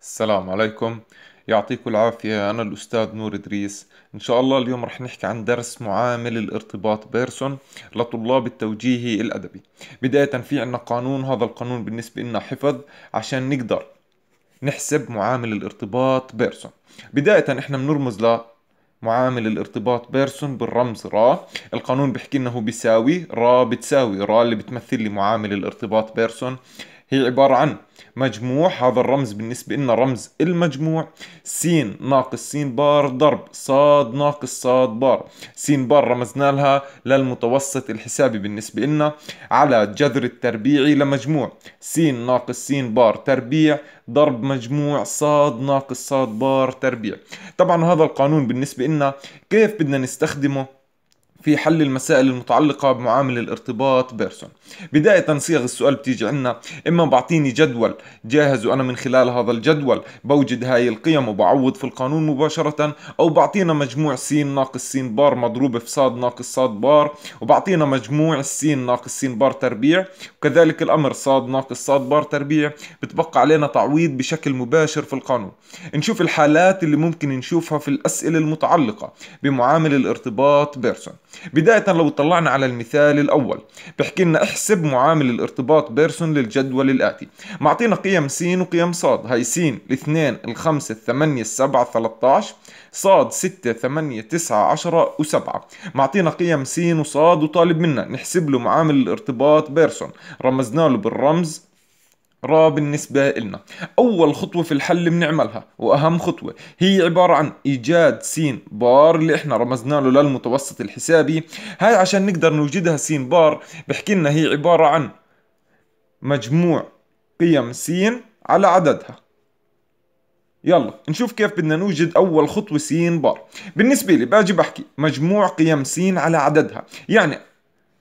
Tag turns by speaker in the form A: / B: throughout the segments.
A: السلام عليكم يعطيكم العافية أنا الأستاذ نور إدريس إن شاء الله اليوم رح نحكي عن درس معامل الارتباط بيرسون لطلاب التوجيهي الأدبي بداية في عنا قانون هذا القانون بالنسبة لنا حفظ عشان نقدر نحسب معامل الارتباط بيرسون بداية إحنا بنرمز ل معامل الارتباط بيرسون بالرمز را القانون بيحكي لنا هو بيساوي را بتساوي را اللي بتمثل لي معامل الارتباط بيرسون هي عبارة عن مجموع هذا الرمز بالنسبة لنا رمز المجموع س ناقص س بار ضرب صاد ناقص صاد بار س بار رمزنا لها للمتوسط الحسابي بالنسبة لنا على الجذر التربيعي لمجموع س ناقص س بار تربيع ضرب مجموع صاد ناقص صاد بار تربيع طبعا هذا القانون بالنسبة لنا كيف بدنا نستخدمه في حل المسائل المتعلقة بمعامل الارتباط بيرسون بداية صيغ السؤال بتيجي عنا إما بعطيني جدول جاهز وأنا من خلال هذا الجدول بوجد هاي القيم وبعوض في القانون مباشرة أو بعطينا مجموع س ناقص س بار مضروبة في صاد ناقص صاد بار وبعطينا مجموع السين ناقص س بار تربيع وكذلك الأمر صاد ناقص صاد بار تربيع بتبقى علينا تعويض بشكل مباشر في القانون نشوف الحالات اللي ممكن نشوفها في الأسئلة المتعلقة بمعامل الارتباط بيرسون بداية لو اطلعنا على المثال الأول بحكي لنا احسب معامل الارتباط بيرسون للجدول الآتي معطينا قيم س وقيم ص هاي س الاثنين الخمسة الثمانية السبعة 13 صاد 6 8 9 10 و7 معطينا قيم س وصاد وطالب منا نحسب له معامل الارتباط بيرسون رمزنا له بالرمز را بالنسبة لنا أول خطوة في الحل بنعملها وأهم خطوة هي عبارة عن إيجاد سين بار اللي إحنا رمزنا له للمتوسط الحسابي هاي عشان نقدر نوجدها سين بار بحكي لنا هي عبارة عن مجموع قيم سين على عددها يلا نشوف كيف بدنا نوجد اول خطوه س بار بالنسبه لي باجي بحكي مجموع قيم س على عددها يعني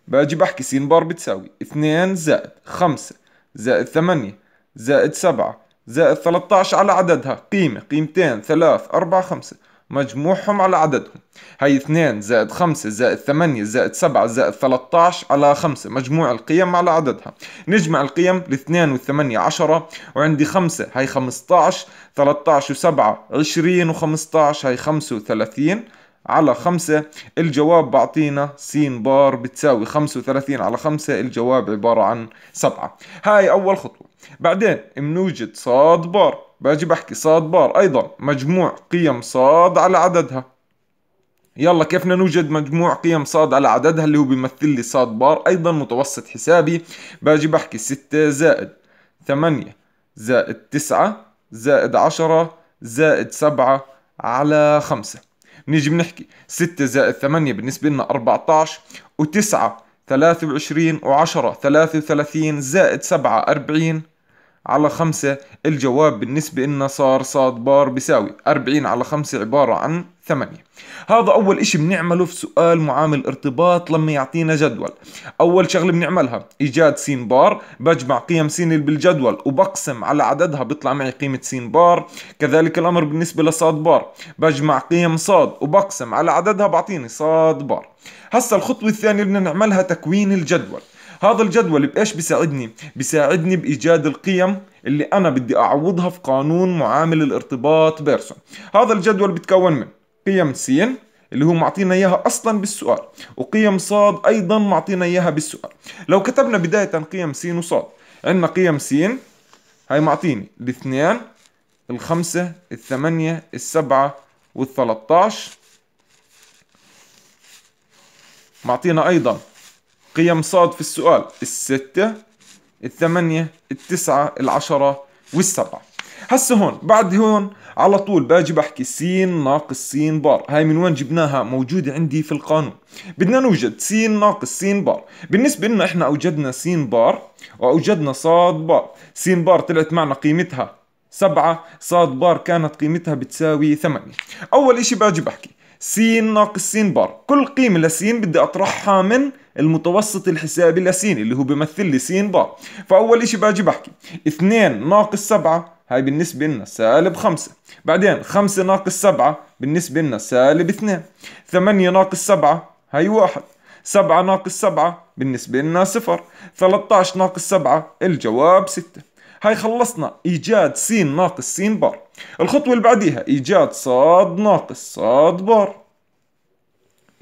A: باجي بحكي س بار بتساوي 2 زائد 5 زائد ثمانية زائد سبعة زائد ثلاثة على عددها قيمة قيمتين ثلاث أربعة خمسة مجموعهم على عددهم هاي اثنين زائد خمسة زائد ثمانية زائد سبعة زائد ثلاثة على خمسة مجموع القيم على عددها نجمع القيم الاثنين والثمانية عشرة وعندي خمسة هاي خمسة عشر ثلاثة عشر وسبعة عشرين وخمسة عشر هاي خمسة وثلاثين على خمسة الجواب بعطينا س بار بتساوي 35 على خمسة الجواب عبارة عن سبعة هاي أول خطوة بعدين بنوجد صاد بار باجي بحكي صاد بار أيضا مجموع قيم صاد على عددها يلا كيف بدنا نوجد مجموع قيم صاد على عددها اللي هو بيمثل لي صاد بار ايضا متوسط حسابي باجي بحكي 6 زائد 8 زائد 9 زائد 10 زائد 7 على 5 نيجي بنحكي 6 زائد 8 بالنسبة لنا 14 و9 23 و10 33 زائد 7 40 على 5 الجواب بالنسبة لنا صار صاد بار بيساوي 40 على 5 عبارة عن ثمانية هذا أول إشي بنعمله في سؤال معامل ارتباط لما يعطينا جدول أول شغلة بنعملها إيجاد سين بار بجمع قيم سين اللي بالجدول وبقسم على عددها بيطلع معي قيمة سين بار كذلك الأمر بالنسبة لصاد بار بجمع قيم صاد وبقسم على عددها بعطيني صاد بار هسا الخطوة الثانية بدنا نعملها تكوين الجدول هذا الجدول بإيش بيساعدني؟ بيساعدني بإيجاد القيم اللي أنا بدي أعوضها في قانون معامل الارتباط بيرسون هذا الجدول بيتكون من قيم س اللي هو معطينا اياها اصلا بالسؤال وقيم صاد ايضا معطينا اياها بالسؤال لو كتبنا بدايه قيم س وصاد عندنا قيم س هاي معطيني الاثنين الخمسة الثمانية السبعة والثلاثة معطينا أيضا قيم صاد في السؤال الستة الثمانية التسعة العشرة والسبعة هسه هون بعد هون على طول باجي بحكي س ناقص س بار هاي من وين جبناها موجودة عندي في القانون بدنا نوجد س ناقص س بار بالنسبة لنا احنا اوجدنا س بار واوجدنا ص بار س بار طلعت معنا قيمتها سبعة صاد بار كانت قيمتها بتساوي ثمانية أول إشي باجي بحكي س ناقص س بار كل قيمة لس بدي أطرحها من المتوسط الحسابي لسين اللي هو بيمثل لي سين بار فأول إشي باجي بحكي 2 ناقص 7 هاي بالنسبة لنا سالب خمسة بعدين خمسة ناقص سبعة بالنسبة لنا سالب اثنين ثمانية ناقص سبعة هاي واحد سبعة ناقص سبعة بالنسبة لنا صفر عشر ناقص سبعة الجواب ستة هاي خلصنا إيجاد س ناقص س بار الخطوة اللي بعديها إيجاد صاد ناقص صاد بار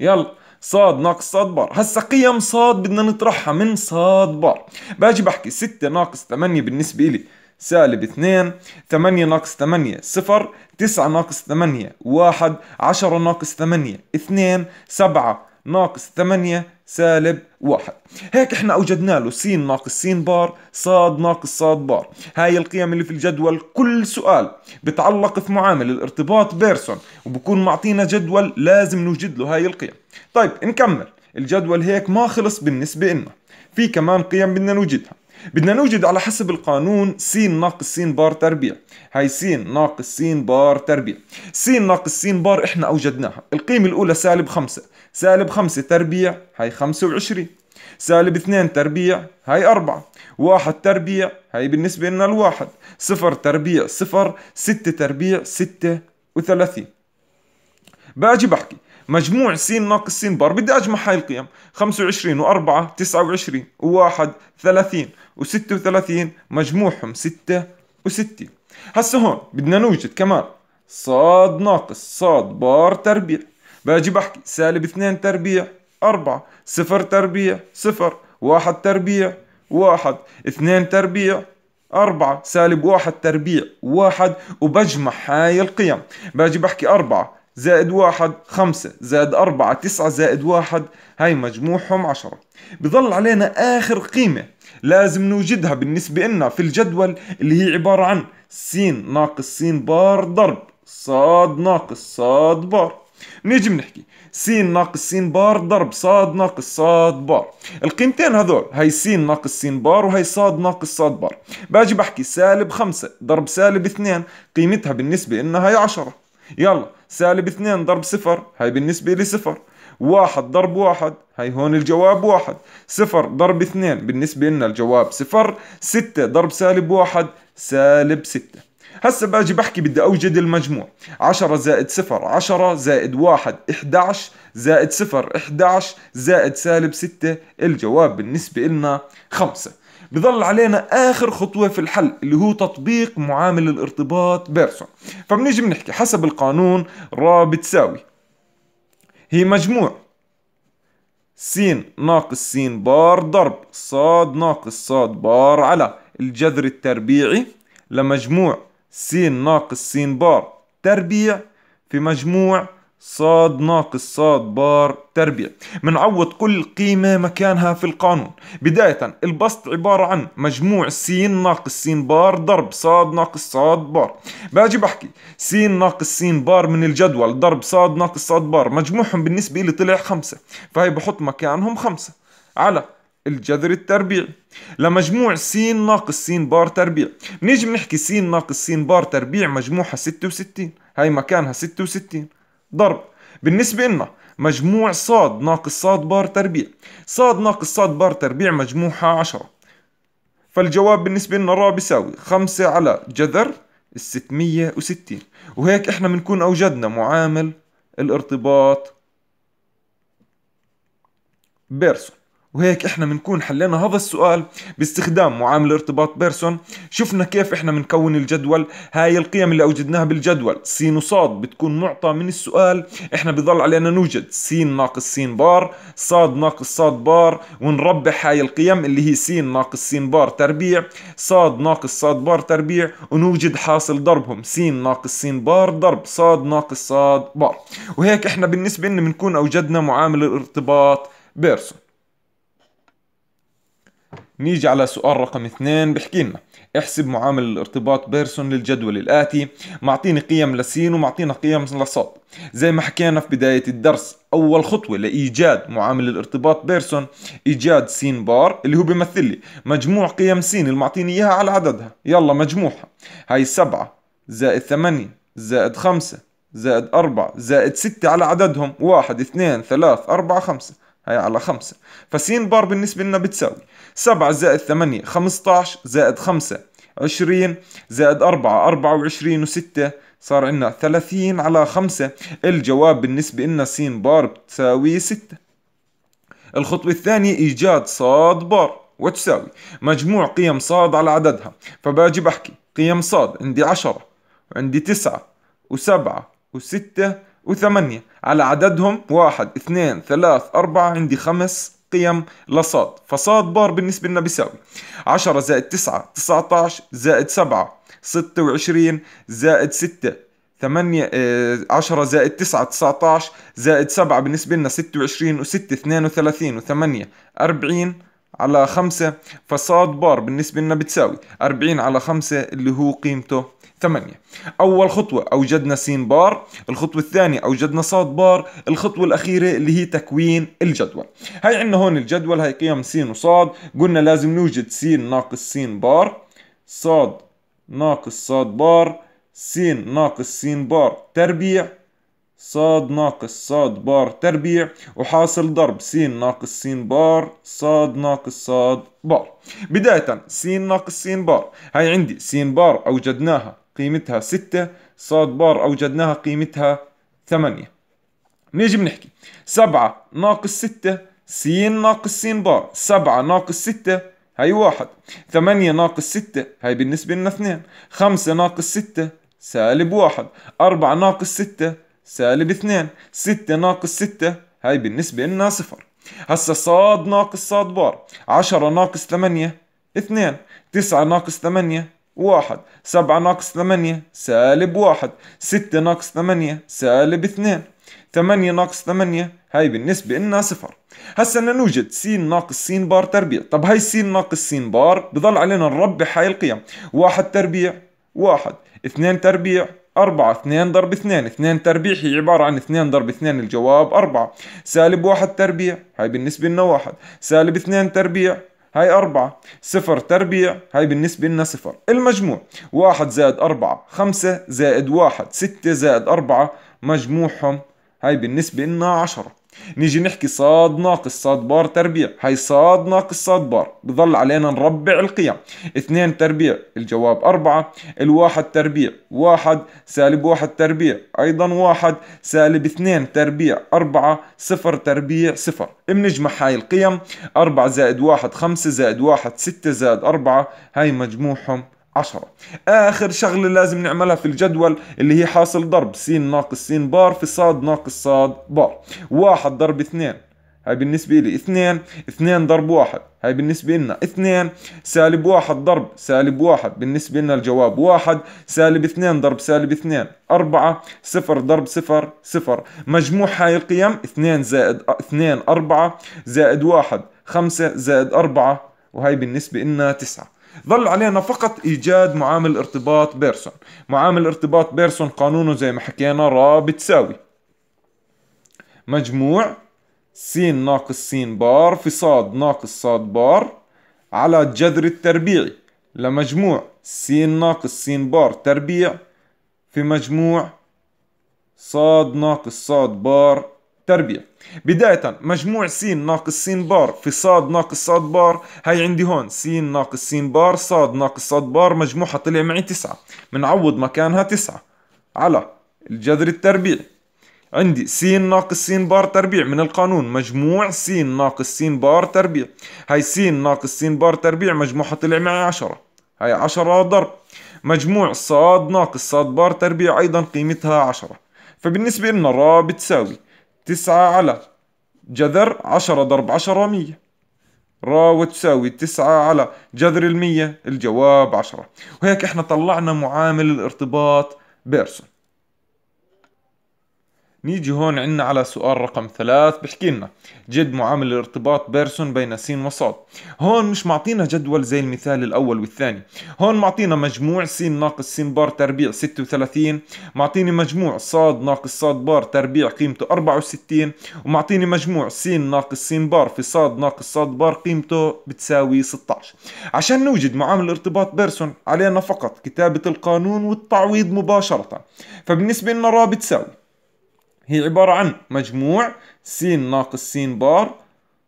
A: يلا صاد ناقص صاد بار هسا قيم صاد بدنا نطرحها من صاد بار باجي بحكي ستة ناقص ثمانية بالنسبة إلي سالب 2 8 ناقص 8 0 9 ناقص 8 1 10 ناقص 8 2 7 ناقص 8 سالب 1 هيك احنا اوجدنا له س ناقص س بار ص ناقص ص بار هاي القيم اللي في الجدول كل سؤال بتعلق في معامل الارتباط بيرسون وبكون معطينا جدول لازم نوجد له هاي القيم طيب نكمل الجدول هيك ما خلص بالنسبة لنا في كمان قيم بدنا نوجدها بدنا نوجد على حسب القانون س ناقص س بار تربيع هاي س ناقص س بار تربيع س ناقص س بار احنا اوجدناها القيمة الاولى سالب خمسة سالب خمسة تربيع هاي 25 سالب اثنين تربيع هاي أربعة واحد تربيع هاي بالنسبة لنا الواحد صفر تربيع صفر ستة تربيع ستة وثلاثين باجي بحكي مجموع س ناقص س بار بدي اجمع هاي القيم 25 و4 29 و1 30 و36 مجموعهم و6 هسه هون بدنا نوجد كمان صاد ناقص صاد بار تربيع باجي بحكي سالب 2 تربيع 4 صفر تربيع صفر واحد تربيع واحد اثنين تربيع أربعة سالب واحد تربيع واحد وبجمع هاي القيم باجي بحكي أربعة زائد واحد خمسة زائد أربعة تسعة زائد واحد هاي مجموعهم عشرة بظل علينا آخر قيمة لازم نوجدها بالنسبة لنا في الجدول اللي هي عبارة عن س ناقص س بار ضرب صاد ناقص صاد بار نيجي بنحكي س ناقص س بار ضرب صاد ناقص صاد بار القيمتين هذول هي س ناقص س بار وهي صاد ناقص صاد بار باجي بحكي سالب خمسة ضرب سالب اثنين قيمتها بالنسبة لنا هي عشرة يلا سالب اثنين ضرب صفر هاي بالنسبة لي صفر واحد ضرب واحد هاي هون الجواب واحد صفر ضرب اثنين بالنسبة لنا الجواب صفر ستة ضرب سالب واحد سالب ستة هسا باجي بحكي بدي أوجد المجموع عشرة زائد صفر عشرة زائد واحد إحداش زائد صفر إحداش زائد سالب ستة الجواب بالنسبة لنا خمسة بضل علينا اخر خطوه في الحل اللي هو تطبيق معامل الارتباط بيرسون فبنيجي بنحكي حسب القانون را بتساوي هي مجموع س ناقص س بار ضرب ص ناقص ص بار على الجذر التربيعي لمجموع س ناقص س بار تربيع في مجموع صاد ناقص صاد بار تربيع منعوض كل قيمة مكانها في القانون بداية البسط عبارة عن مجموع س ناقص س بار ضرب صاد ناقص صاد بار باجي بحكي س ناقص س بار من الجدول ضرب صاد ناقص صاد بار مجموعهم بالنسبة لي طلع خمسة فهي بحط مكانهم خمسة على الجذر التربيعي لمجموع س ناقص س بار تربيع بنيجي بنحكي س ناقص س بار تربيع مجموعها 66 هاي مكانها 66 ضرب بالنسبة لنا مجموع صاد ناقص صاد بار تربيع صاد ناقص صاد بار تربيع مجموعها عشرة فالجواب بالنسبة لنا را بيساوي خمسة على جذر الستمية وستين وهيك احنا بنكون اوجدنا معامل الارتباط بيرسون وهيك احنا بنكون حلينا هذا السؤال باستخدام معامل ارتباط بيرسون شفنا كيف احنا بنكون الجدول هاي القيم اللي اوجدناها بالجدول س وصاد بتكون معطى من السؤال احنا بضل علينا نوجد س ناقص س بار صاد ناقص صاد بار ونربع هاي القيم اللي هي س ناقص س بار تربيع صاد ناقص صاد بار تربيع ونوجد حاصل ضربهم س ناقص س بار ضرب صاد ناقص صاد بار وهيك احنا بالنسبة لنا بنكون اوجدنا معامل الارتباط بيرسون نيجي على سؤال رقم اثنين بحكي لنا احسب معامل الارتباط بيرسون للجدول الآتي معطيني قيم لسين ومعطينا قيم لصاد زي ما حكينا في بداية الدرس أول خطوة لإيجاد معامل الارتباط بيرسون إيجاد سين بار اللي هو بيمثل لي مجموع قيم سين اللي معطيني إياها على عددها يلا مجموعها هاي سبعة زائد ثمانية زائد خمسة زائد أربعة زائد ستة على عددهم واحد اثنين ثلاث أربعة خمسة هي على خمسة فسين بار بالنسبة لنا بتساوي سبعة زائد ثمانية خمسطعش زائد خمسة عشرين زائد أربعة أربعة وعشرين وستة صار عندنا ثلاثين على خمسة الجواب بالنسبة لنا سين بار بتساوي ستة الخطوة الثانية إيجاد صاد بار وتساوي مجموع قيم صاد على عددها فباجي بحكي قيم صاد عندي عشرة وعندي تسعة وسبعة وستة وثمانية على عددهم واحد اثنين ثلاث أربعة عندي خمس قيم لصاد فصاد بار بالنسبة لنا بيساوي عشرة زائد تسعة تسعة عشر زائد سبعة ستة وعشرين زائد ستة ثمانية آه، عشرة زائد تسعة تسعة عشر زائد سبعة بالنسبة لنا ستة وعشرين وستة اثنين وثلاثين وثمانية أربعين على خمسة فصاد بار بالنسبة لنا بتساوي أربعين على خمسة اللي هو قيمته ثمانية أول خطوة أوجدنا س بار الخطوة الثانية أوجدنا ص بار الخطوة الأخيرة اللي هي تكوين الجدول هاي عندنا هون الجدول هاي قيم س وصاد قلنا لازم نوجد س ناقص س بار صاد ناقص صاد بار س ناقص س بار تربيع صاد ناقص صاد بار تربيع وحاصل ضرب س ناقص س بار صاد ناقص صاد بار بداية س ناقص س بار هاي عندي س بار أوجدناها قيمتها ستة صاد بار أوجدناها قيمتها ثمانية نيجي بنحكي سبعة ناقص ستة سين ناقص سين بار سبعة ناقص ستة هاي واحد ثمانية ناقص ستة هاي بالنسبة لنا اثنين خمسة ناقص ستة سالب واحد أربعة ناقص ستة سالب اثنين ستة ناقص ستة هاي بالنسبة لنا صفر هسا صاد ناقص صاد بار عشرة ناقص ثمانية اثنين تسعة ناقص ثمانية واحد سبعة ناقص ثمانية سالب واحد ستة ناقص ثمانية سالب اثنين ثمانية ناقص ثمانية هاي بالنسبة إلنا صفر هسا بدنا نوجد س ناقص س بار تربيع طب هاي س ناقص س بار بضل علينا نربح هاي القيم واحد تربيع واحد اثنين تربيع أربعة اثنين ضرب اثنين اثنين تربيع هي عبارة عن اثنين ضرب اثنين الجواب أربعة سالب واحد تربيع هاي بالنسبة لنا واحد سالب اثنين تربيع هاي أربعة صفر تربيع هاي بالنسبة لنا صفر المجموع واحد زائد أربعة خمسة زائد واحد ستة زائد أربعة مجموعهم هاي بالنسبة لنا عشرة نيجي نحكي صاد ناقص صاد بار تربيع هاي صاد ناقص صاد بار بضل علينا نربع القيم اثنين تربيع الجواب أربعة الواحد تربيع واحد سالب واحد تربيع أيضا واحد سالب اثنين تربيع أربعة صفر تربيع صفر بنجمع هاي القيم أربعة زائد واحد خمسة زائد واحد ستة زائد أربعة هاي مجموعهم عشرة آخر شغلة لازم نعملها في الجدول اللي هي حاصل ضرب س ناقص س بار في صاد ناقص صاد بار واحد ضرب اثنين هاي بالنسبة لي اثنين اثنين ضرب واحد هاي بالنسبة لنا اثنين سالب واحد ضرب سالب واحد بالنسبة لنا الجواب واحد سالب اثنين ضرب سالب اثنين أربعة صفر ضرب صفر صفر مجموع هاي القيم اثنين زائد اثنين أربعة زائد واحد خمسة زائد أربعة وهي بالنسبة لنا تسعة ظل علينا فقط ايجاد معامل ارتباط بيرسون معامل ارتباط بيرسون قانونه زي ما حكينا را بتساوي مجموع س ناقص س بار في ص ناقص ص بار على الجذر التربيعي لمجموع س ناقص س بار تربيع في مجموع ص ناقص ص بار تربية بداية مجموع س ناقص س بار في صاد ناقص صاد بار هاي عندي هون س ناقص س بار صاد ناقص صاد بار مجموعها طلع معي تسعة بنعوض مكانها تسعة على الجذر التربيعي عندي س ناقص س بار تربيع من القانون مجموع س ناقص س بار تربيع هاي س ناقص س بار تربيع مجموعها طلع معي عشرة هاي عشرة ضرب مجموع صاد ناقص صاد بار تربيع أيضا قيمتها عشرة فبالنسبة لنا را بتساوي تسعة على جذر عشرة ضرب عشرة مية را وتساوي تسعة على جذر المية الجواب عشرة وهيك احنا طلعنا معامل الارتباط بيرسون نيجي هون عنا على سؤال رقم ثلاث بحكي لنا جد معامل الارتباط بيرسون بين س وصاد هون مش معطينا جدول زي المثال الأول والثاني هون معطينا مجموع س ناقص س بار تربيع 36 معطيني مجموع صاد ناقص صاد بار تربيع قيمته 64 ومعطيني مجموع س ناقص س بار في صاد ناقص صاد بار قيمته بتساوي 16 عشان نوجد معامل ارتباط بيرسون علينا فقط كتابة القانون والتعويض مباشرة فبالنسبة لنا را بتساوي هي عبارة عن مجموع س ناقص س بار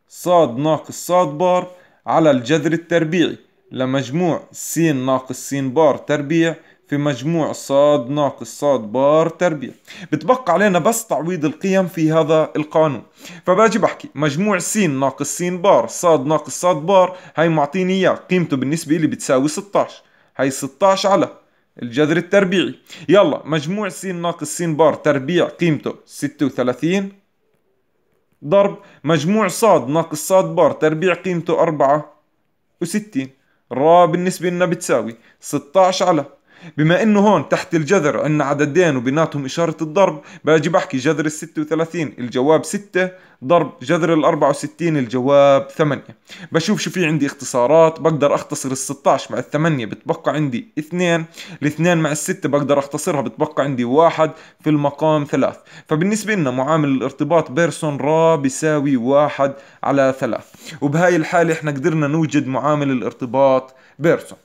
A: ص ناقص ص بار على الجذر التربيعي لمجموع س ناقص س بار تربيع في مجموع ص ناقص ص بار تربيع بتبقى علينا بس تعويض القيم في هذا القانون فباجي بحكي مجموع س ناقص س بار ص ناقص ص بار هاي معطيني اياه قيمته بالنسبة لي بتساوي 16 هاي 16 على الجذر التربيعي يلا مجموع س ناقص س بار تربيع قيمته 36 ضرب مجموع ص ناقص ص بار تربيع قيمته 64 را بالنسبة لنا بتساوي 16 على بما انه هون تحت الجذر عندنا عددين وبيناتهم اشاره الضرب باجي بحكي جذر ال 36 الجواب 6 ضرب جذر ال 64 الجواب 8 بشوف شو في عندي اختصارات بقدر اختصر ال 16 مع ال 8 بتبقى عندي 2 ال 2 مع ال 6 بقدر اختصرها بتبقى عندي 1 في المقام 3 فبالنسبة لنا معامل الارتباط بيرسون را بيساوي 1 على 3 وبهاي الحالة احنا قدرنا نوجد معامل الارتباط بيرسون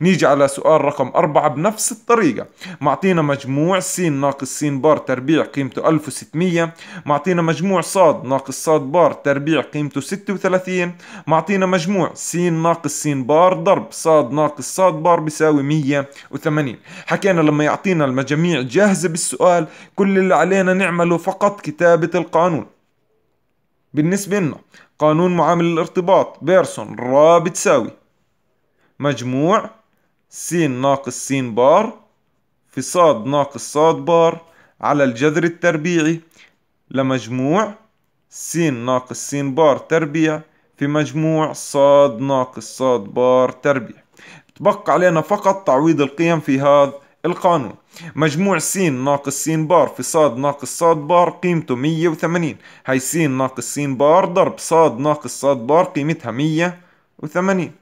A: نيجي على سؤال رقم أربعة بنفس الطريقة معطينا مجموع س ناقص س بار تربيع قيمته 1600 معطينا مجموع ص ناقص ص بار تربيع قيمته 36 معطينا مجموع س ناقص س بار ضرب ص ناقص ص بار بيساوي 180 حكينا لما يعطينا المجاميع جاهزة بالسؤال كل اللي علينا نعمله فقط كتابة القانون بالنسبة لنا قانون معامل الارتباط بيرسون را بتساوي مجموع س ناقص س بار في ص ناقص ص بار على الجذر التربيعي لمجموع س ناقص س بار تربيع في مجموع ص ناقص ص بار تربيع تبقى علينا فقط تعويض القيم في هذا القانون مجموع س ناقص س بار في ص ناقص ص بار قيمته 180 هي س ناقص س بار ضرب ص ناقص ص بار قيمتها 180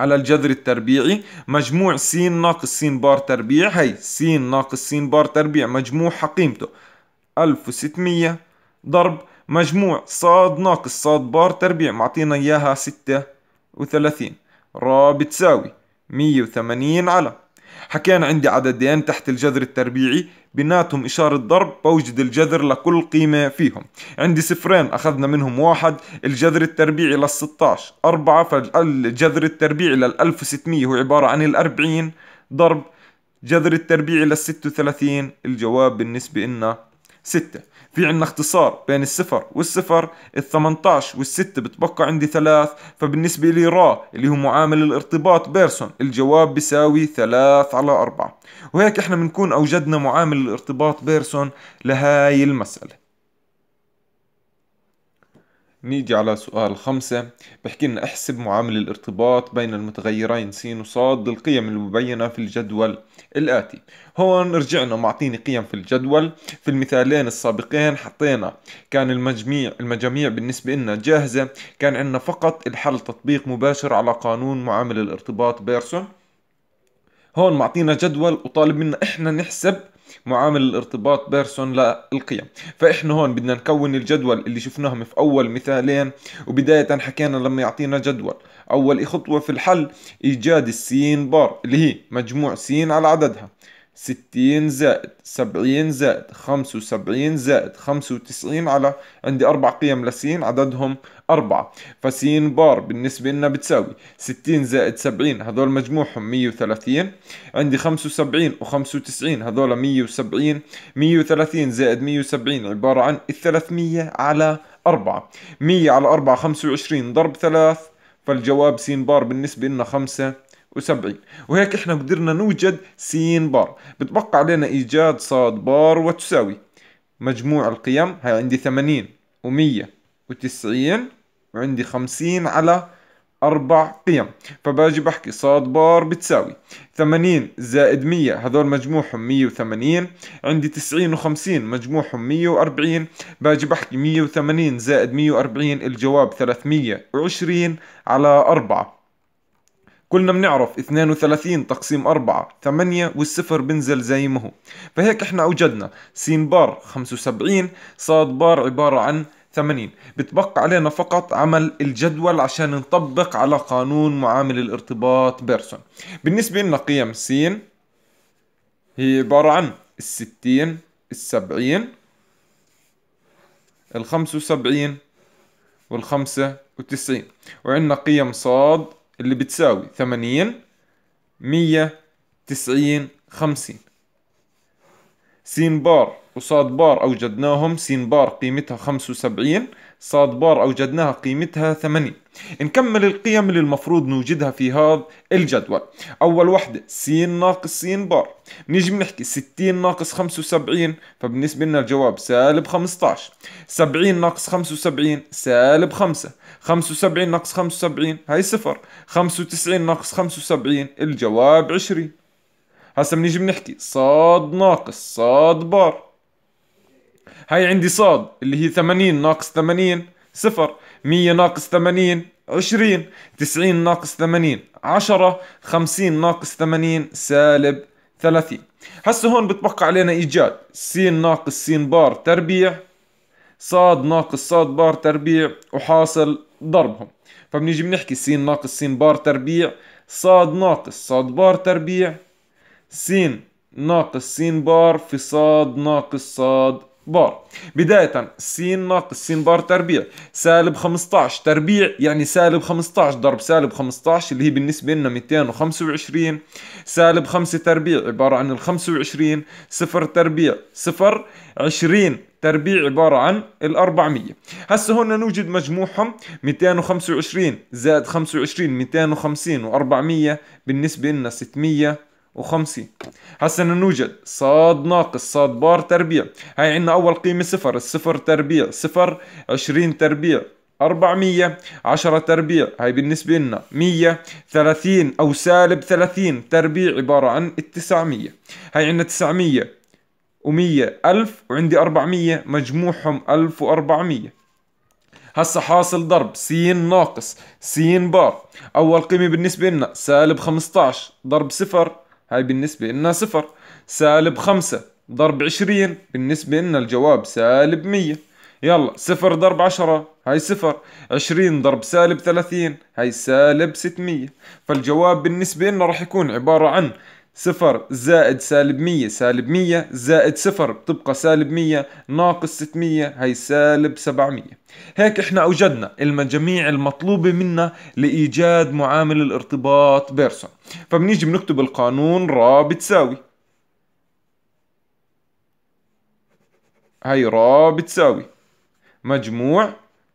A: على الجذر التربيعي مجموع س ناقص س بار تربيع هي س ناقص س بار تربيع مجموع قيمته 1600 ضرب مجموع ص ناقص ص بار تربيع معطينا إياها 36 را بتساوي 180 على حكينا عندي عددين تحت الجذر التربيعي بيناتهم إشارة ضرب بوجد الجذر لكل قيمة فيهم عندي صفرين أخذنا منهم واحد الجذر التربيعي لل 16 أربعة فالجذر التربيعي لل 1600 هو عبارة عن ال 40 ضرب جذر التربيعي لل 36 الجواب بالنسبة لنا ستة في عندنا اختصار بين الصفر والصفر ال 18 وال 6 بتبقى عندي ثلاث فبالنسبة لي را اللي هو معامل الارتباط بيرسون الجواب بيساوي ثلاث على أربعة وهيك احنا بنكون أوجدنا معامل الارتباط بيرسون لهاي المسألة نيجي على سؤال خمسة بحكي لنا احسب معامل الارتباط بين المتغيرين س وصاد للقيم المبينة في الجدول الآتي هون رجعنا معطيني قيم في الجدول في المثالين السابقين حطينا كان المجميع المجاميع بالنسبة لنا جاهزة كان عندنا فقط الحل تطبيق مباشر على قانون معامل الارتباط بيرسون هون معطينا جدول وطالب منا احنا نحسب معامل الارتباط بيرسون للقيم فاحنا هون بدنا نكون الجدول اللي شفناهم في اول مثالين وبداية حكينا لما يعطينا جدول اول خطوة في الحل ايجاد السين بار اللي هي مجموع سين على عددها ستين زائد سبعين زائد خمسة وسبعين زائد خمسة وتسعين على عندي أربع قيم لسين عددهم أربعة فسين بار بالنسبة لنا بتساوي ستين زائد سبعين هذول مجموعهم مية وثلاثين عندي خمسة وسبعين وخمسة وتسعين هذول مية وسبعين مية وثلاثين زائد مية وسبعين عبارة عن الثلاثمية على أربعة مية على أربعة خمسة وعشرين ضرب ثلاث فالجواب سين بار بالنسبة لنا خمسة وسبعين وهيك احنا قدرنا نوجد س بار بتبقى علينا ايجاد ص بار وتساوي مجموع القيم هاي عندي ثمانين ومية وتسعين وعندي خمسين على أربع قيم فباجي بحكي صاد بار بتساوي 80 زائد 100 هذول مجموعهم 180 عندي 90 و50 مجموعهم 140 باجي بحكي 180 زائد 140 الجواب 320 على 4 كلنا بنعرف 32 تقسيم 4 8 والصفر بنزل زي ما هو فهيك احنا اوجدنا س بار 75 ص بار عبارة عن 80 بتبقى علينا فقط عمل الجدول عشان نطبق على قانون معامل الارتباط بيرسون بالنسبة لنا قيم س هي عبارة عن ال ال السبعين ال 75 وال 95 وعندنا قيم صاد اللي بتساوي ثمانين مية تسعين خمسين س بار وصاد بار أوجدناهم س بار قيمتها خمسة وسبعين صاد بار أوجدناها قيمتها 8 نكمل القيم اللي المفروض نوجدها في هذا الجدول أول وحدة س ناقص س بار نيجي بنحكي 60 ناقص 75 فبالنسبة لنا الجواب سالب 15 70 ناقص 75 سالب 5 75 ناقص 75 هاي صفر 95 ناقص 75 الجواب 20 هسا بنيجي بنحكي صاد ناقص صاد بار هاي عندي صاد اللي هي 80 ناقص 80 صفر 100 ناقص 80 20 90 ناقص 80 10 50 ناقص 80 سالب 30 هسه هون بتبقى علينا ايجاد س ناقص س بار تربيع صاد ناقص صاد بار تربيع وحاصل ضربهم فبنيجي بنحكي س ناقص س بار تربيع صاد ناقص صاد بار تربيع س ناقص س بار في صاد ناقص صاد بار بداية سين ناقص سين بار تربيع سالب 15 تربيع يعني سالب 15 ضرب سالب 15 اللي هي بالنسبة لنا 225 سالب 5 تربيع عبارة عن ال 25 صفر تربيع صفر 20 تربيع عبارة عن ال 400 هسا هون نوجد مجموعهم 225 زائد 25 250 و400 بالنسبة لنا 600 وخمسة هسا نوجد صاد ناقص صاد بار تربيع هاي عنا أول قيمة صفر الصفر تربيع صفر عشرين تربيع أربعمية عشرة تربيع هاي بالنسبة لنا مية ثلاثين أو سالب ثلاثين تربيع عبارة عن التسعمية هاي عنا تسعمية ومية ألف وعندي أربعمية مجموعهم ألف وأربعمية هسا حاصل ضرب س ناقص س بار أول قيمة بالنسبة لنا سالب خمستاش ضرب صفر هاي بالنسبة لنا صفر سالب خمسة ضرب عشرين بالنسبة لنا الجواب سالب مية يلا صفر ضرب عشرة هاي صفر عشرين ضرب سالب ثلاثين هاي سالب ستمية فالجواب بالنسبة لنا راح يكون عبارة عن صفر زائد سالب مية سالب مية زائد صفر بتبقى سالب مية ناقص ستمية هي سالب سبعمية هيك احنا اوجدنا المجاميع المطلوبة منا لإيجاد معامل الارتباط بيرسون فبنيجي بنكتب القانون را بتساوي هي را بتساوي مجموع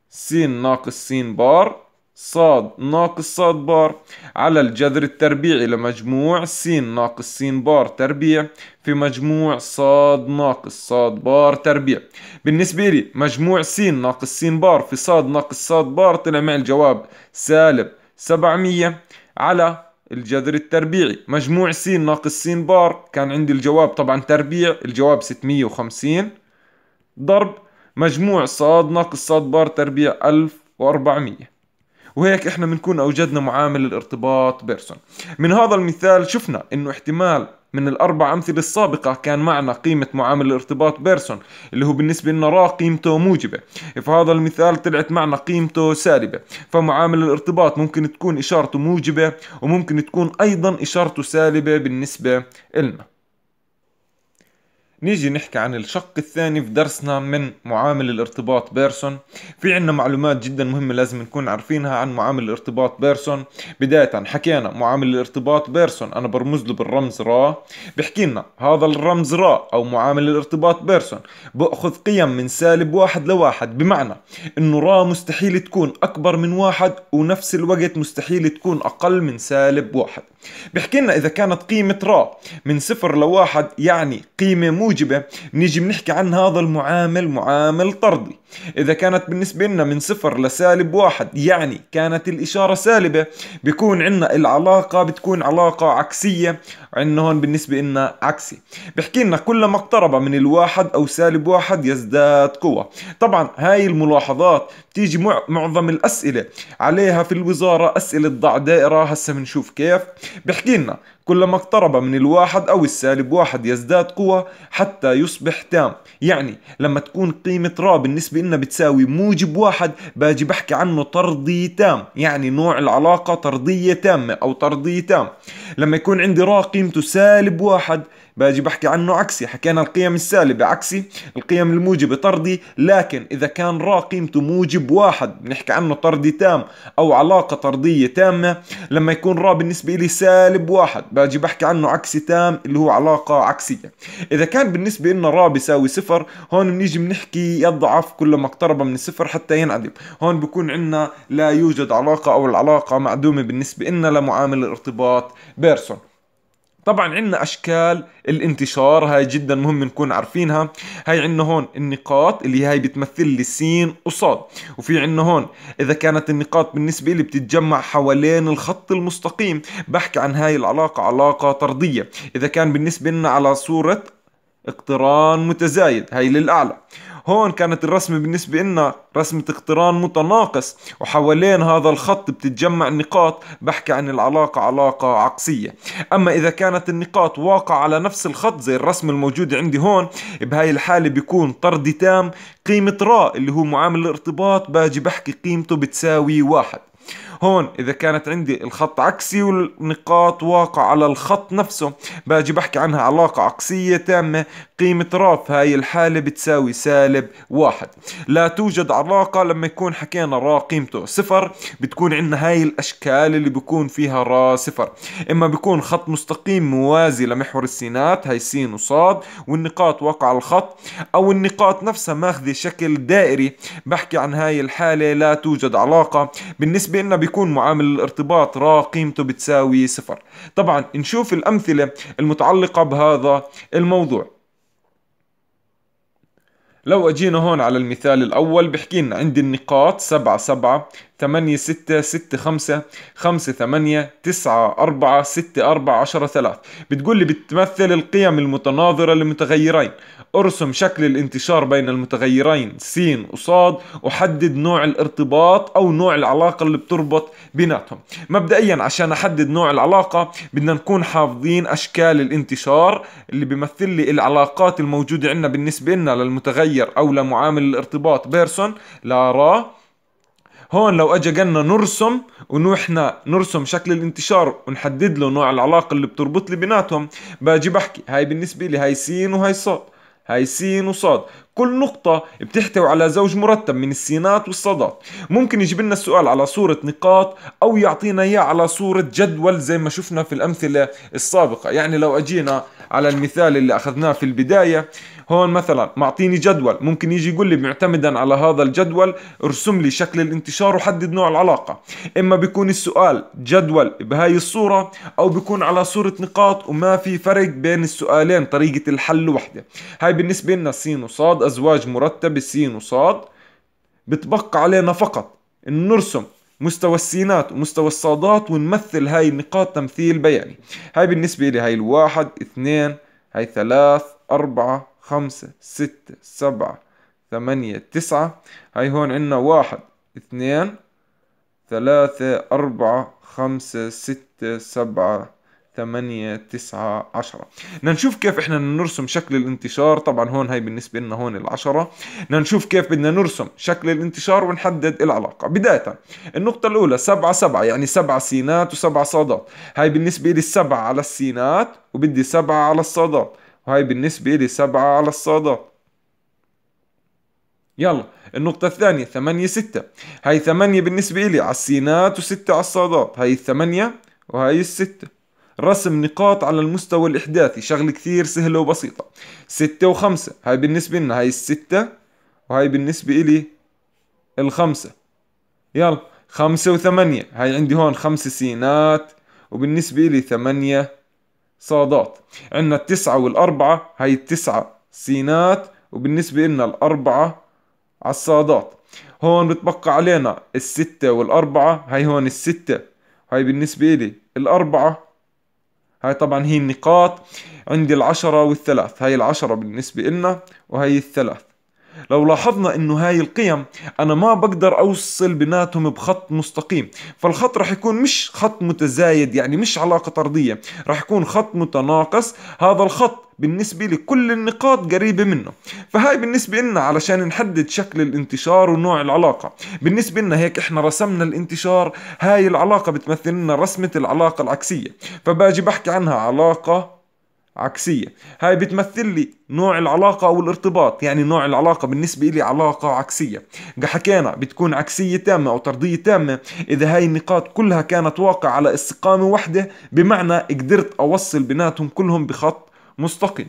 A: س ناقص س بار صاد ناقص صاد بار على الجذر التربيعي لمجموع س ناقص س بار تربيع في مجموع صاد ناقص صاد بار تربيع بالنسبة لي مجموع س ناقص س بار في صاد ناقص صاد بار طلع معي الجواب سالب 700 على الجذر التربيعي مجموع س ناقص س بار كان عندي الجواب طبعا تربيع الجواب 650 ضرب مجموع صاد ناقص صاد بار تربيع 1400 وهيك احنا بنكون اوجدنا معامل الارتباط بيرسون من هذا المثال شفنا انه احتمال من الأربع أمثلة السابقة كان معنا قيمة معامل الارتباط بيرسون اللي هو بالنسبة لنا را قيمته موجبة في هذا المثال طلعت معنا قيمته سالبة فمعامل الارتباط ممكن تكون إشارته موجبة وممكن تكون أيضا إشارته سالبة بالنسبة لنا نيجي نحكي عن الشق الثاني في درسنا من معامل الارتباط بيرسون في عنا معلومات جدا مهمة لازم نكون عارفينها عن معامل الارتباط بيرسون بداية حكينا معامل الارتباط بيرسون أنا برمز له بالرمز را بحكي لنا هذا الرمز را أو معامل الارتباط بيرسون بأخذ قيم من سالب واحد لواحد بمعنى إنه را مستحيل تكون أكبر من واحد ونفس الوقت مستحيل تكون أقل من سالب واحد بحكي لنا إذا كانت قيمة را من صفر لواحد يعني قيمة موجودة موجبة بنيجي بنحكي عن هذا المعامل معامل طردي إذا كانت بالنسبة لنا من صفر لسالب واحد يعني كانت الإشارة سالبة بيكون عندنا العلاقة بتكون علاقة عكسية عندنا هون بالنسبة لنا عكسي بحكي لنا كلما اقترب من الواحد أو سالب واحد يزداد قوة طبعا هاي الملاحظات بتيجي معظم الأسئلة عليها في الوزارة أسئلة ضع دائرة هسه بنشوف كيف بحكي لنا كلما اقترب من الواحد أو السالب واحد يزداد قوة حتى يصبح تام يعني لما تكون قيمة را بالنسبة لنا بتساوي موجب واحد باجي بحكي عنه طردي تام يعني نوع العلاقة طردية تامة أو طردي تام لما يكون عندي را قيمته سالب واحد باجي بحكي عنه عكسي حكينا القيم السالبة عكسي القيم الموجبة طردي لكن إذا كان را قيمته موجب واحد بنحكي عنه طردي تام أو علاقة طردية تامة لما يكون را بالنسبة إلي سالب واحد باجي بحكي عنه عكسي تام اللي هو علاقة عكسية إذا كان بالنسبة لنا را بيساوي صفر هون بنيجي بنحكي يضعف كلما اقترب من الصفر حتى ينعدم هون بكون عندنا لا يوجد علاقة أو العلاقة معدومة بالنسبة لنا لمعامل الارتباط بيرسون طبعا عندنا اشكال الانتشار هاي جدا مهم نكون عارفينها هاي عندنا هون النقاط اللي هاي بتمثل لي سين وصاد وفي عندنا هون اذا كانت النقاط بالنسبه لي بتتجمع حوالين الخط المستقيم بحكي عن هاي العلاقه علاقه طرديه اذا كان بالنسبه لنا على صوره اقتران متزايد هاي للاعلى هون كانت الرسمة بالنسبة لنا رسمة اقتران متناقص وحوالين هذا الخط بتتجمع النقاط بحكي عن العلاقة علاقة عكسية أما إذا كانت النقاط واقعة على نفس الخط زي الرسم الموجود عندي هون بهاي الحالة بيكون طرد تام قيمة راء اللي هو معامل الارتباط باجي بحكي قيمته بتساوي واحد هون اذا كانت عندي الخط عكسي والنقاط واقع على الخط نفسه باجي بحكي عنها علاقة عكسية تامة قيمة راف هاي الحالة بتساوي سالب واحد لا توجد علاقة لما يكون حكينا را قيمته صفر بتكون عندنا هاي الأشكال اللي بيكون فيها را صفر إما بيكون خط مستقيم موازي لمحور السينات هاي سين وصاد والنقاط واقع على الخط أو النقاط نفسها ماخذة شكل دائري بحكي عن هاي الحالة لا توجد علاقة بالنسبة لنا بيكون يكون معامل الارتباط را قيمته بتساوي صفر طبعا نشوف الأمثلة المتعلقة بهذا الموضوع لو اجينا هون على المثال الاول بحكينا عندي النقاط سبعة سبعة 8 6 6 5 5 8 9 4 6 4 10 3 بتقول لي بتمثل القيم المتناظرة لمتغيرين ارسم شكل الانتشار بين المتغيرين س وصاد وحدد نوع الارتباط او نوع العلاقة اللي بتربط بيناتهم مبدئيا عشان احدد نوع العلاقة بدنا نكون حافظين اشكال الانتشار اللي بيمثل لي العلاقات الموجودة عندنا بالنسبة لنا للمتغير او لمعامل الارتباط بيرسون لارا هون لو اجى قلنا نرسم ونحن نرسم شكل الانتشار ونحدد له نوع العلاقه اللي بتربط لي بيناتهم باجي بحكي هاي بالنسبه لي هاي سين وهاي صاد هاي سين وصاد كل نقطة بتحتوي على زوج مرتب من السينات والصادات ممكن يجيب لنا السؤال على صورة نقاط أو يعطينا إياه على صورة جدول زي ما شفنا في الأمثلة السابقة يعني لو أجينا على المثال اللي أخذناه في البداية هون مثلا معطيني جدول ممكن يجي يقول لي معتمدا على هذا الجدول ارسم لي شكل الانتشار وحدد نوع العلاقة اما بيكون السؤال جدول بهاي الصورة او بيكون على صورة نقاط وما في فرق بين السؤالين طريقة الحل وحدة هاي بالنسبة لنا سين وصاد ازواج مرتبة سين وصاد بتبقى علينا فقط ان نرسم مستوى السينات ومستوى الصادات ونمثل هاي النقاط تمثيل بياني هاي بالنسبة لي هاي الواحد اثنين هاي ثلاث أربعة خمسة ستة سبعة ثمانية تسعة هاي هون عنا واحد اثنين ثلاثة أربعة خمسة ستة سبعة ثمانية تسعة عشرة بدنا نشوف كيف احنا نرسم شكل الانتشار طبعا هون هاي بالنسبة لنا هون العشرة بدنا نشوف كيف بدنا نرسم شكل الانتشار ونحدد العلاقة بداية النقطة الأولى سبعة سبعة يعني سبعة سينات وسبعة صادات هاي بالنسبة لي السبعة على السينات وبدي سبعة على الصادات وهي بالنسبة سبعة على الصادات يلا النقطة الثانية ثمانية ستة هاي ثمانية بالنسبة إلي على السينات وستة على الصادات هاي الثمانية وهاي الستة رسم نقاط على المستوى الإحداثي شغلة كثير سهلة وبسيطة ستة وخمسة هاي بالنسبة لنا هاي الستة وهاي بالنسبة إلي الخمسة يلا خمسة وثمانية هاي عندي هون خمسة سينات وبالنسبة إلي ثمانية صادات عندنا التسعة والأربعة هي التسعة سينات وبالنسبة لنا الأربعة على الصادات هون بتبقى علينا الستة والأربعة هي هون الستة هاي بالنسبة لي الأربعة هاي طبعا هي النقاط عندي العشرة والثلاث هاي العشرة بالنسبة لنا وهي الثلاث لو لاحظنا انه هاي القيم انا ما بقدر اوصل بيناتهم بخط مستقيم فالخط رح يكون مش خط متزايد يعني مش علاقة طردية رح يكون خط متناقص هذا الخط بالنسبة لكل النقاط قريبة منه فهاي بالنسبة لنا علشان نحدد شكل الانتشار ونوع العلاقة بالنسبة لنا هيك احنا رسمنا الانتشار هاي العلاقة بتمثل لنا رسمة العلاقة العكسية فباجي بحكي عنها علاقة عكسية هاي بتمثل لي نوع العلاقة أو الارتباط يعني نوع العلاقة بالنسبة لي علاقة عكسية حكينا بتكون عكسية تامة أو طردية تامة إذا هاي النقاط كلها كانت واقعة على استقامة واحدة بمعنى قدرت أوصل بيناتهم كلهم بخط مستقيم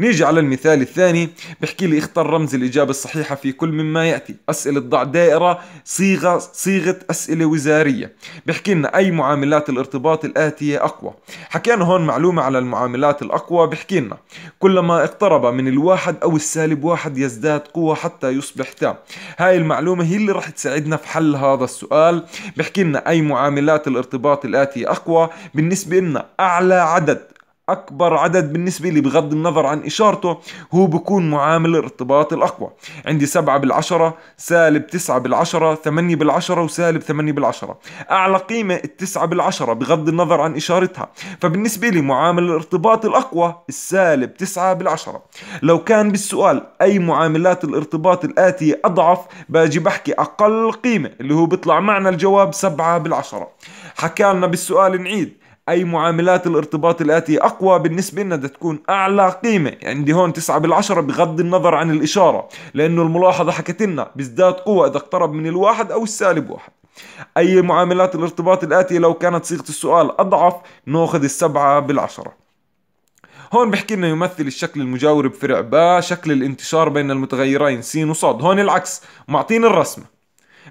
A: نيجي على المثال الثاني بحكي لي اختر رمز الإجابة الصحيحة في كل مما يأتي أسئلة ضع دائرة صيغة صيغة أسئلة وزارية بحكي لنا أي معاملات الارتباط الآتية أقوى حكينا هون معلومة على المعاملات الأقوى بحكي لنا كلما اقترب من الواحد أو السالب واحد يزداد قوة حتى يصبح تام هاي المعلومة هي اللي رح تساعدنا في حل هذا السؤال بحكي لنا أي معاملات الارتباط الآتية أقوى بالنسبة لنا أعلى عدد أكبر عدد بالنسبة لي بغض النظر عن إشارته هو بكون معامل الارتباط الأقوى عندي 7 بالعشرة سالب 9 بالعشرة 8 بالعشرة وسالب 8 بالعشرة أعلى قيمة التسعة بالعشرة بغض النظر عن إشارتها فبالنسبة لي معامل الارتباط الأقوى السالب 9 بالعشرة لو كان بالسؤال أي معاملات الارتباط الآتية أضعف باجي بحكي أقل قيمة اللي هو بيطلع معنا الجواب 7 بالعشرة حكى لنا بالسؤال نعيد اي معاملات الارتباط الاتي اقوى بالنسبه لنا بدها تكون اعلى قيمه عندي يعني هون 9 بالعشرة بغض النظر عن الاشاره لانه الملاحظه حكت لنا بيزداد قوه اذا اقترب من الواحد او السالب واحد اي معاملات الارتباط الاتيه لو كانت صيغه السؤال اضعف ناخذ السبعة بالعشره هون بحكي لنا يمثل الشكل المجاور بفرع باء شكل الانتشار بين المتغيرين س وص هون العكس معطين الرسمه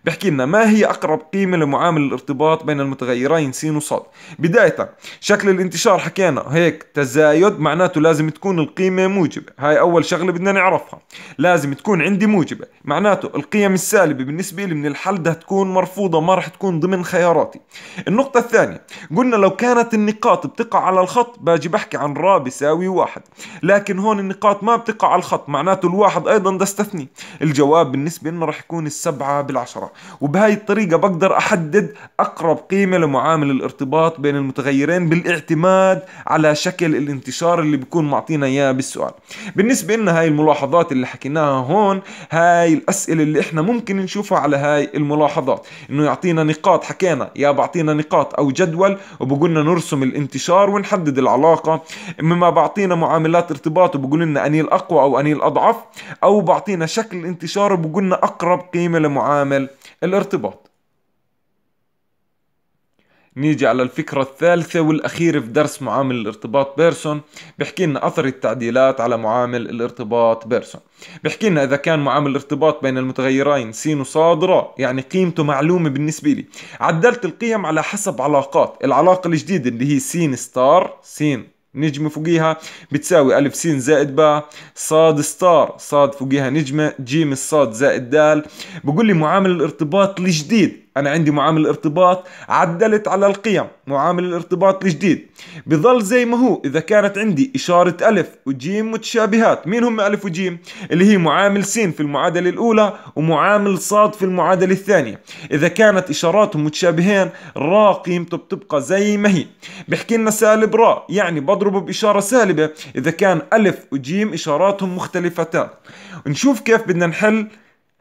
A: بحكي لنا ما هي أقرب قيمة لمعامل الارتباط بين المتغيرين س وص بداية شكل الانتشار حكينا هيك تزايد معناته لازم تكون القيمة موجبة هاي أول شغلة بدنا نعرفها لازم تكون عندي موجبة معناته القيم السالبة بالنسبة لي من الحل ده تكون مرفوضة ما راح تكون ضمن خياراتي النقطة الثانية قلنا لو كانت النقاط بتقع على الخط باجي بحكي عن راب بيساوي واحد لكن هون النقاط ما بتقع على الخط معناته الواحد أيضا ده استثني الجواب بالنسبة لنا راح يكون السبعة بالعشرة وبهاي الطريقة بقدر أحدد أقرب قيمة لمعامل الارتباط بين المتغيرين بالاعتماد على شكل الانتشار اللي بيكون معطينا إياه بالسؤال بالنسبة لنا هاي الملاحظات اللي حكيناها هون هاي الأسئلة اللي إحنا ممكن نشوفها على هاي الملاحظات إنه يعطينا نقاط حكينا يا بعطينا نقاط أو جدول وبقولنا نرسم الانتشار ونحدد العلاقة مما بعطينا معاملات ارتباط وبقول لنا أني الأقوى أو أني الأضعف أو بعطينا شكل الانتشار وبقولنا أقرب قيمة لمعامل الارتباط نيجي على الفكرة الثالثة والأخيرة في درس معامل الارتباط بيرسون بحكي لنا أثر التعديلات على معامل الارتباط بيرسون بحكي لنا إذا كان معامل الارتباط بين المتغيرين س وصاد را يعني قيمته معلومة بالنسبة لي عدلت القيم على حسب علاقات العلاقة الجديدة اللي هي س ستار س نجمة فوقيها بتساوي ألف س زائد با صاد ستار صاد فوقيها نجمة جيم الصاد زائد دال بقول لي معامل الارتباط الجديد انا عندي معامل الارتباط عدلت على القيم معامل الارتباط الجديد بظل زي ما هو اذا كانت عندي اشاره الف وجيم متشابهات مين هم الف وجيم اللي هي معامل سين في المعادله الاولى ومعامل صاد في المعادله الثانيه اذا كانت اشاراتهم متشابهين را قيمته بتبقى زي ما هي بحكي لنا سالب را يعني بضربه باشاره سالبه اذا كان الف وجيم اشاراتهم مختلفتان نشوف كيف بدنا نحل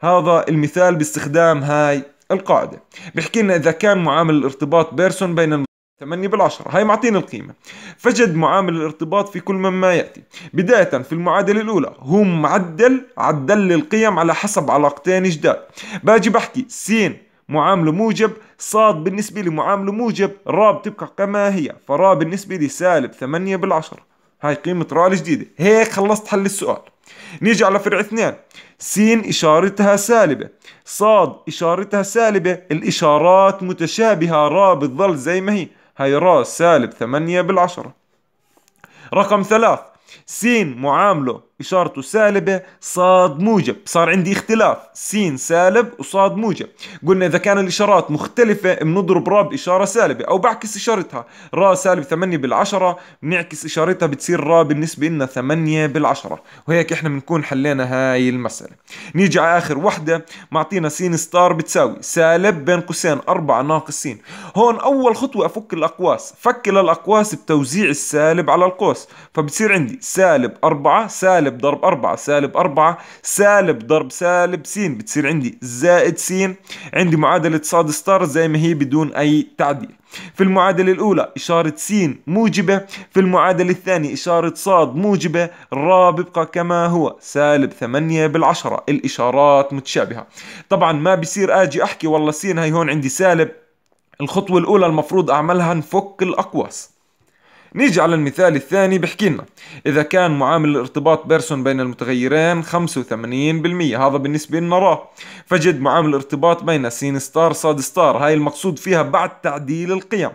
A: هذا المثال باستخدام هاي القاعدة بيحكي لنا إذا كان معامل الارتباط بيرسون بين 8 بالعشرة هاي معطينا القيمة فجد معامل الارتباط في كل مما يأتي بداية في المعادلة الأولى هو معدل عدل لي القيم على حسب علاقتين جداد باجي بحكي س معامله موجب صاد بالنسبة لي معامله موجب را بتبقى كما هي فرا بالنسبة لي سالب 8 بالعشرة هاي قيمة را الجديدة هيك خلصت حل السؤال نيجي على فرع اثنين سين إشارتها سالبة صاد إشارتها سالبة الإشارات متشابهة را بتظل زي ما هي هاي را سالب ثمانية بالعشرة رقم ثلاث سين معامله إشارته سالبة صاد موجب صار عندي اختلاف س سالب وصاد موجب قلنا إذا كان الإشارات مختلفة بنضرب را بإشارة سالبة أو بعكس إشارتها را سالب 8 بالعشرة بنعكس إشارتها بتصير را بالنسبة لنا 8 بالعشرة وهيك إحنا بنكون حلينا هاي المسألة نيجي على آخر وحدة معطينا س ستار بتساوي سالب بين قوسين 4 ناقص س هون أول خطوة أفك الأقواس فك للأقواس بتوزيع السالب على القوس فبتصير عندي سالب 4 سالب سالب ضرب أربعة سالب أربعة سالب ضرب سالب سين بتصير عندي زائد سين عندي معادلة صاد ستار زي ما هي بدون أي تعديل في المعادلة الأولى إشارة سين موجبة في المعادلة الثانية إشارة صاد موجبة را بيبقى كما هو سالب ثمانية بالعشرة الإشارات متشابهة طبعا ما بصير أجي أحكي والله سين هاي هون عندي سالب الخطوة الأولى المفروض أعملها نفك الأقواس نيجي على المثال الثاني بحكي لنا إذا كان معامل الارتباط بيرسون بين المتغيرين 85% هذا بالنسبة لنا را فجد معامل الارتباط بين سين ستار صاد ستار هاي المقصود فيها بعد تعديل القيم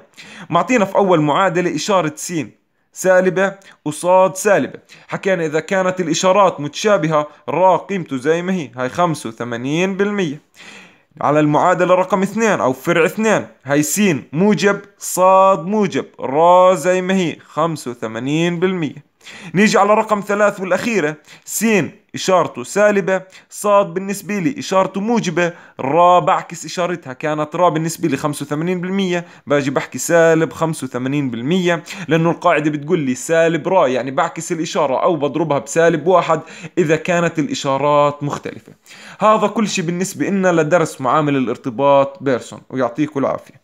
A: معطينا في أول معادلة إشارة سين سالبة وصاد سالبة حكينا إذا كانت الإشارات متشابهة را قيمته زي ما هي هاي 85% على المعادلة رقم اثنين أو فرع اثنين هاي سين موجب صاد موجب را زي ما هي خمسة وثمانين بالمية نيجي على رقم ثلاث والأخيرة سين إشارته سالبة صاد بالنسبة لي إشارته موجبة را بعكس إشارتها كانت را بالنسبة لي 85% باجي بحكي سالب 85% لأنه القاعدة بتقول لي سالب را يعني بعكس الإشارة أو بضربها بسالب واحد إذا كانت الإشارات مختلفة هذا كل شيء بالنسبة لنا لدرس معامل الارتباط بيرسون ويعطيكم العافية